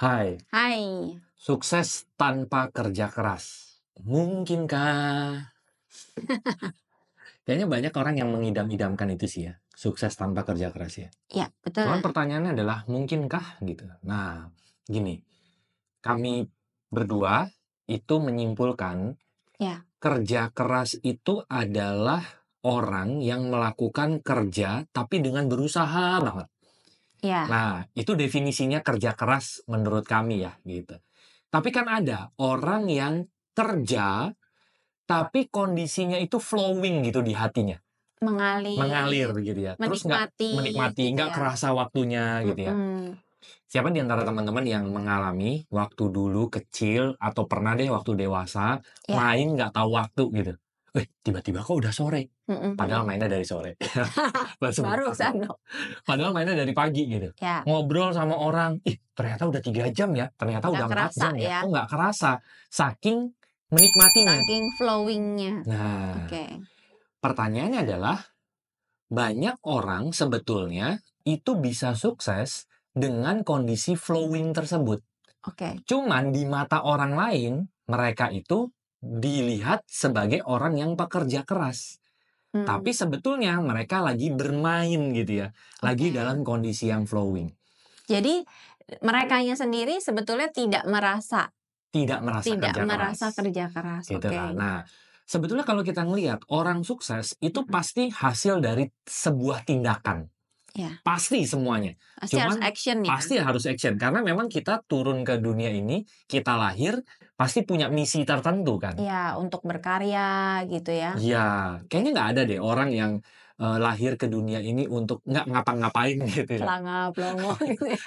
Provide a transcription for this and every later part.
Hai, Hai. sukses tanpa kerja keras, mungkinkah? Kayaknya banyak orang yang mengidam-idamkan itu sih ya, sukses tanpa kerja keras ya. Iya, betul. Cuman pertanyaannya adalah mungkinkah gitu. Nah, gini, kami berdua itu menyimpulkan Ya. kerja keras itu adalah orang yang melakukan kerja tapi dengan berusaha banget. Ya. Nah, itu definisinya kerja keras menurut kami ya gitu. Tapi kan ada orang yang kerja tapi kondisinya itu flowing gitu di hatinya. Mengalir. Mengalir gitu ya. Menikmati, Terus nggak menikmati, gitu nggak gitu ya. kerasa waktunya gitu ya. Hmm. Siapa di antara teman-teman yang mengalami waktu dulu kecil atau pernah deh waktu dewasa ya. main nggak tahu waktu gitu? eh tiba-tiba kok udah sore mm mm padahal mainnya dari sore baru sana padahal mainnya dari pagi gitu yeah. ngobrol sama orang ih ternyata udah tiga jam ya ternyata gak udah empat jam ya, ya. Oh, nggak kerasa saking menikmatinya saking flowingnya nah okay. pertanyaannya adalah banyak orang sebetulnya itu bisa sukses dengan kondisi flowing tersebut Oke. Okay. Cuman di mata orang lain mereka itu dilihat sebagai orang yang pekerja keras. Hmm. Tapi sebetulnya mereka lagi bermain gitu ya, lagi okay. dalam kondisi yang flowing. Jadi mereka yang sendiri sebetulnya tidak merasa tidak merasa tidak kerja merasa keras. kerja keras. Gitu okay. Kan. lah. Nah, sebetulnya kalau kita ngelihat orang sukses itu hmm. pasti hasil dari sebuah tindakan. Ya. Pasti semuanya. Pasti Cuman harus action ya. Pasti harus action karena memang kita turun ke dunia ini, kita lahir pasti punya misi tertentu kan. Ya, untuk berkarya gitu ya. Ya, kayaknya nggak ada deh orang yang uh, lahir ke dunia ini untuk nggak ngapa-ngapain gitu ya. Langap, gitu ya.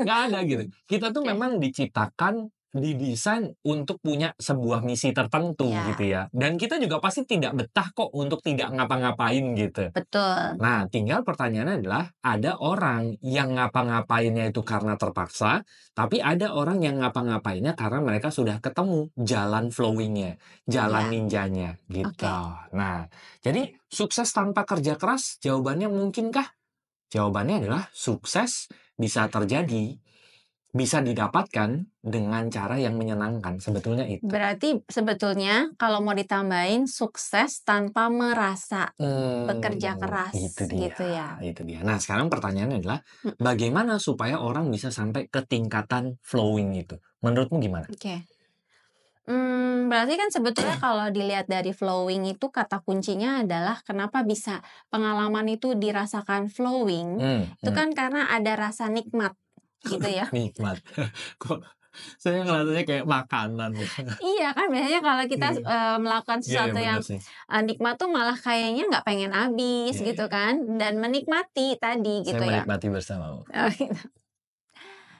nggak ada gitu. Kita tuh iya. memang diciptakan didesain untuk punya sebuah misi tertentu ya. gitu ya. Dan kita juga pasti tidak betah kok untuk tidak ngapa-ngapain gitu. Betul. Nah, tinggal pertanyaannya adalah ada orang yang ngapa-ngapainnya itu karena terpaksa, tapi ada orang yang ngapa-ngapainnya karena mereka sudah ketemu jalan flowingnya, jalan ya. ninjanya gitu. Okay. Nah, jadi sukses tanpa kerja keras jawabannya mungkinkah? Jawabannya adalah sukses bisa terjadi bisa didapatkan dengan cara yang menyenangkan sebetulnya itu. Berarti sebetulnya kalau mau ditambahin sukses tanpa merasa hmm, bekerja eh, keras itu dia, gitu ya. Itu dia. Nah, sekarang pertanyaannya adalah hmm. bagaimana supaya orang bisa sampai ke tingkatan flowing itu? Menurutmu gimana? Oke. Okay. Hmm, berarti kan sebetulnya kalau dilihat dari flowing itu kata kuncinya adalah kenapa bisa pengalaman itu dirasakan flowing. Hmm, itu hmm. kan karena ada rasa nikmat gitu ya nikmat kok saya ngeliatnya kayak makanan ya? iya kan biasanya kalau kita yeah. Iya. uh, melakukan iya, iya, sesuatu yeah, yeah, yang uh, nikmat tuh malah kayaknya nggak pengen habis yeah, gitu yeah. kan dan menikmati tadi saya gitu saya menikmati bersama. Oh, gitu.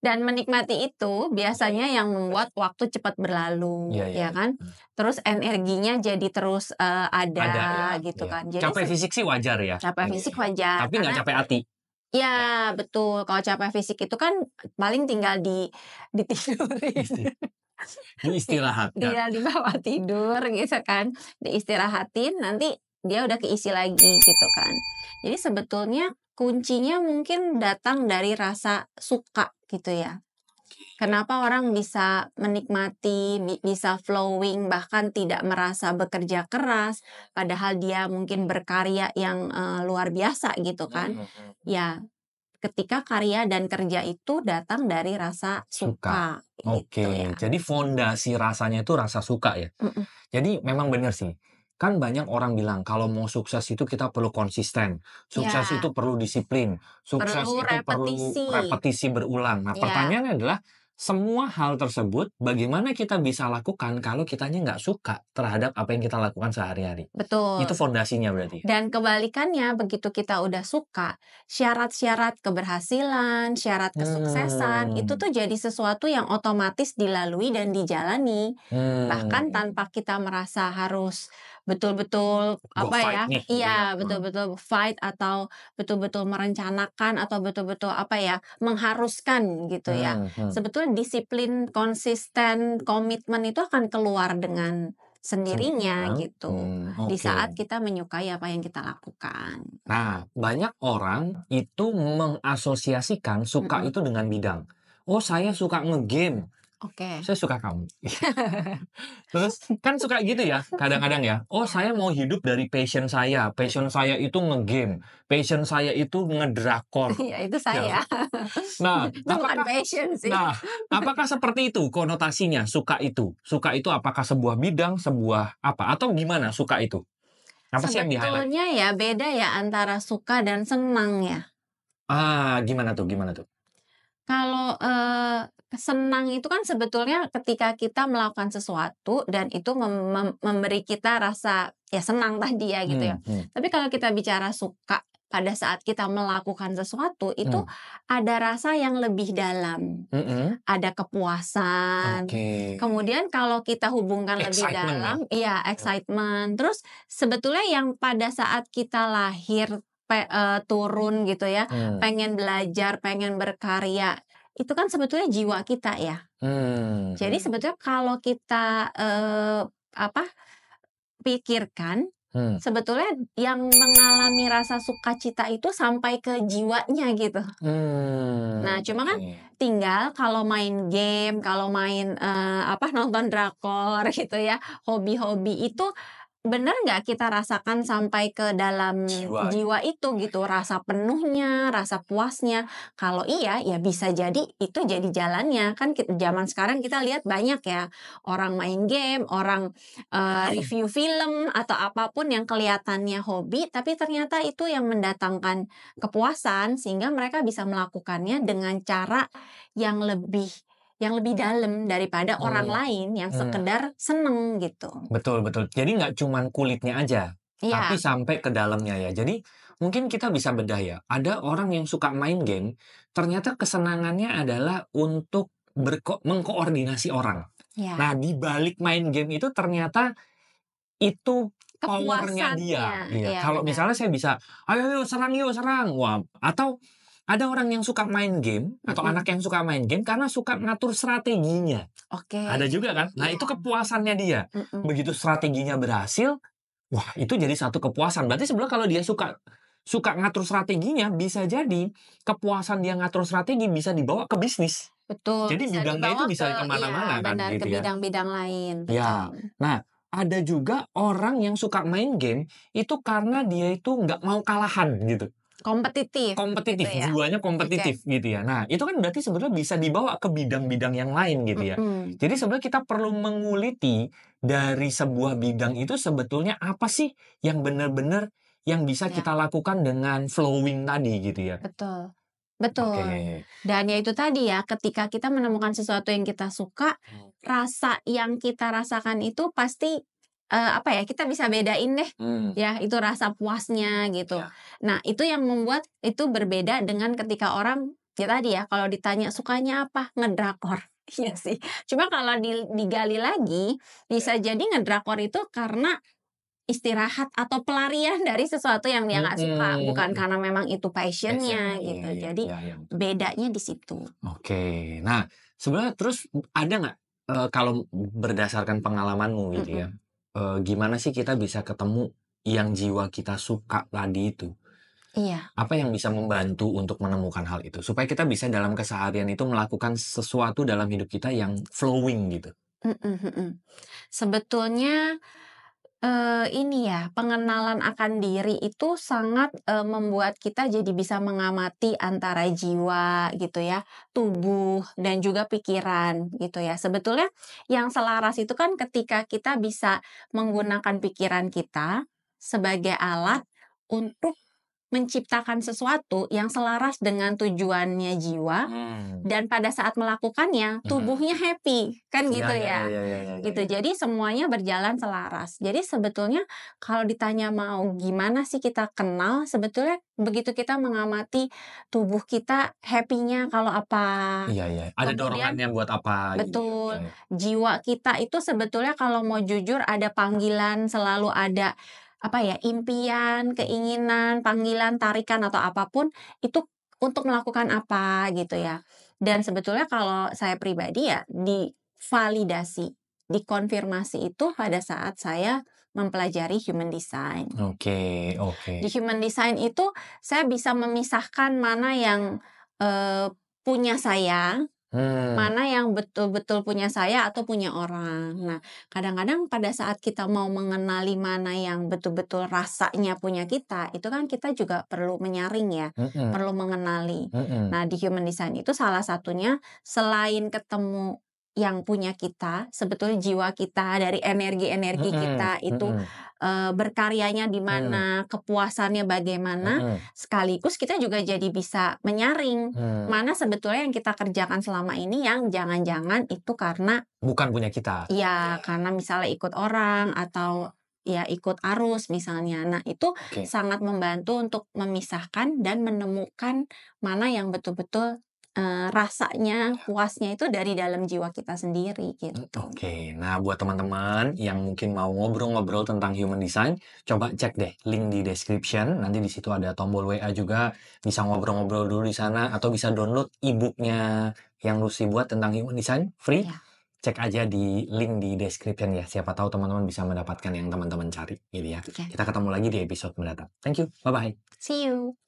dan menikmati itu biasanya yang membuat waktu cepat berlalu ya, ya. ya kan hmm. terus energinya jadi terus uh, ada, ada ya, gitu ya. kan jadi capek fisik sih wajar ya capek fisik wajar tapi nggak capek hati Iya, ya betul. Kalau capek fisik itu kan paling tinggal di ditidurin. Istirahat. Iya di bawah tidur gitu kan. di Diistirahatin nanti dia udah keisi lagi gitu kan. Jadi sebetulnya kuncinya mungkin datang dari rasa suka gitu ya. Kenapa orang bisa menikmati, bisa flowing, bahkan tidak merasa bekerja keras, padahal dia mungkin berkarya yang uh, luar biasa gitu kan? Hmm, hmm, hmm. Ya, ketika karya dan kerja itu datang dari rasa suka. suka. Gitu Oke, ya. jadi fondasi rasanya itu rasa suka ya. Mm -mm. Jadi memang benar sih kan banyak orang bilang kalau mau sukses itu kita perlu konsisten, ya. sukses yeah. itu perlu disiplin, sukses perlu itu perlu repetisi berulang. Nah, yeah. pertanyaannya adalah semua hal tersebut bagaimana kita bisa lakukan kalau kitanya nggak suka terhadap apa yang kita lakukan sehari-hari. Betul. Itu fondasinya berarti. Dan kebalikannya begitu kita udah suka, syarat-syarat keberhasilan, syarat kesuksesan hmm. itu tuh jadi sesuatu yang otomatis dilalui dan dijalani. Hmm. Bahkan iya. tanpa kita merasa harus betul-betul apa ya nih, iya betul-betul fight atau betul-betul merencanakan atau betul-betul apa ya mengharuskan gitu ya. hmm, ya hmm. sebetulnya disiplin konsisten komitmen itu akan keluar dengan sendirinya hmm. gitu hmm, okay. di saat kita menyukai apa yang kita lakukan. Nah, banyak orang itu mengasosiasikan suka hmm. itu dengan bidang. Oh, saya suka ngegame. Oke. Okay. Saya suka kamu. Terus kan suka gitu ya, kadang-kadang ya. Oh, saya mau hidup dari passion saya. Passion saya itu nge-game. Passion saya itu ngedrakor. Iya itu saya. Ya. Nah, itu apakah, bukan passion sih. Nah, apakah seperti itu konotasinya suka itu? Suka itu apakah sebuah bidang, sebuah apa atau gimana suka itu? Apa sih yang di ya beda ya antara suka dan senang ya. Ah, gimana tuh? Gimana tuh? Kalau, eee, senang itu kan sebetulnya ketika kita melakukan sesuatu dan itu mem mem memberi kita rasa ya senang tadi ya gitu hmm, ya. Hmm. Tapi kalau kita bicara suka pada saat kita melakukan sesuatu itu hmm. ada rasa yang lebih dalam, hmm. ada kepuasan, Okay. kemudian kalau kita hubungkan lebih Excitement ya? dalam iya, ya. excitement, terus sebetulnya yang pada saat kita lahir pe, uh, turun gitu ya, hmm. pengen belajar, pengen berkarya, itu kan sebetulnya jiwa kita ya. Hmm. Jadi sebetulnya kalau kita uh, apa pikirkan, hmm. sebetulnya yang mengalami rasa sukacita itu sampai ke jiwanya gitu. Hmm. Nah, cuma kan tinggal kalau main game, kalau main uh, apa nonton drakor gitu ya, hobi-hobi itu benar nggak kita rasakan sampai ke dalam jiwa. jiwa itu gitu rasa penuhnya rasa puasnya kalau iya ya bisa jadi itu jadi jalannya kan kita, zaman sekarang kita lihat banyak ya orang main game orang uh, review film atau apapun yang kelihatannya hobi tapi ternyata itu yang mendatangkan kepuasan sehingga mereka bisa melakukannya dengan cara yang lebih yang lebih hmm. dalam daripada hmm. orang oh. lain yang hmm. sekedar seneng gitu. Betul betul. Jadi nggak cuman kulitnya aja, ya. tapi sampai ke dalamnya ya. Jadi mungkin kita bisa bedah ya. Ada orang yang suka main game, ternyata kesenangannya adalah untuk berko mengkoordinasi orang. Ya. Nah di balik main game itu ternyata itu powernya dia. Ya, ya, Kalau misalnya saya bisa, ayo, ayo serang yuk serang, wah atau ada orang yang suka main game atau mm -hmm. anak yang suka main game karena suka ngatur strateginya. Oke. Okay. Ada juga kan? Nah, itu kepuasannya dia. Mm -hmm. Begitu strateginya berhasil, wah, itu jadi satu kepuasan. Berarti sebenarnya kalau dia suka suka ngatur strateginya, bisa jadi kepuasan dia ngatur strategi bisa dibawa ke bisnis. Betul. Jadi bidangnya itu bisa ke, kemana-mana ya, kan, benar, gitu ke ya. bidang-bidang ya. lain. Betul. Ya. Nah, ada juga orang yang suka main game itu karena dia itu nggak mau kalahan gitu kompetitif kompetitif gitu ya. jiwanya kompetitif okay. gitu ya nah itu kan berarti sebenarnya bisa dibawa ke bidang-bidang yang lain gitu ya mm -hmm. jadi sebenarnya kita perlu menguliti dari sebuah bidang itu sebetulnya apa sih yang benar-benar yang bisa ya. kita lakukan dengan flowing tadi gitu ya betul Betul. Okay. Dan ya itu tadi ya, ketika kita menemukan sesuatu yang kita suka, hmm. rasa yang kita rasakan itu pasti uh, apa ya kita bisa bedain deh hmm. ya itu rasa puasnya gitu ya. nah itu yang membuat itu berbeda dengan ketika orang ya tadi ya kalau ditanya sukanya apa ngedrakor Iya sih. Cuma kalau digali lagi, bisa iya. jadi ngedrakor itu karena istirahat atau pelarian dari sesuatu yang dia nggak suka, hmm. bukan karena memang itu passionnya Passion, iya, gitu. ya, jadi ya, ya. bedanya di situ. Oke. Nah, sebenarnya terus ada nggak uh, kalau berdasarkan pengalamanmu gitu mm -hmm. ya? e, gimana sih kita bisa ketemu yang jiwa kita suka tadi itu? Iya. Apa yang bisa membantu untuk menemukan hal itu supaya kita bisa dalam keseharian itu melakukan sesuatu dalam hidup kita yang flowing gitu. Mm -mm -mm. Sebetulnya uh, ini ya, pengenalan akan diri itu sangat, uh, membuat kita jadi bisa mengamati antara jiwa gitu ya, tubuh, dan juga pikiran gitu ya. Sebetulnya yang selaras itu kan ketika kita bisa menggunakan pikiran kita sebagai alat untuk menciptakan sesuatu yang selaras dengan tujuannya jiwa hmm. dan pada saat melakukannya hmm. tubuhnya happy kan ya, gitu ya, ya. ya, ya, ya, ya gitu ya. jadi semuanya berjalan selaras jadi sebetulnya kalau ditanya mau gimana sih kita kenal sebetulnya begitu kita mengamati tubuh kita happynya kalau apa iya iya ada dorongan yang buat apa gitu. betul ya. jiwa kita itu sebetulnya kalau mau jujur ada panggilan selalu ada apa ya impian, keinginan, panggilan, tarikan atau apapun itu untuk melakukan apa gitu ya. Dan sebetulnya kalau saya pribadi ya divalidasi, dikonfirmasi itu pada saat saya mempelajari human design. Oke, okay, oke. Okay. Di human design itu saya bisa memisahkan mana yang uh, punya saya Hmm. Mana yang betul-betul punya saya atau punya orang. Nah, kadang-kadang pada saat kita mau mengenali mana yang betul-betul rasanya punya kita, itu kan kita juga perlu menyaring ya, hmm. perlu mengenali. Hmm. Nah, di human design itu salah satunya selain ketemu yang punya kita, sebetulnya jiwa kita dari energi-energi -hmm. kita itu -hmm. e, berkaryanya di mana, -hmm. kepuasannya bagaimana, -hmm. sekaligus kita juga jadi bisa menyaring -hmm. mana sebetulnya yang kita kerjakan selama ini yang jangan-jangan itu karena bukan punya kita. ya karena misalnya ikut orang atau ya ikut arus misalnya. Nah, itu okay. sangat membantu untuk memisahkan dan menemukan mana yang betul-betul rasanya iya. puasnya itu dari dalam jiwa kita sendiri gitu. Hmm, oke, okay. nah buat teman-teman yang mungkin mau ngobrol-ngobrol tentang human design, coba cek deh link di description. Nanti di situ ada tombol WA juga, bisa ngobrol-ngobrol dulu di sana atau bisa download ebooknya yang Lucy buat tentang human design free. Yeah. Cek aja di link di description ya. Siapa tahu teman-teman bisa mendapatkan yang teman-teman cari gitu ya. Okay. Iya. Kita ketemu lagi di episode mendatang. Thank you. Bye bye. See you.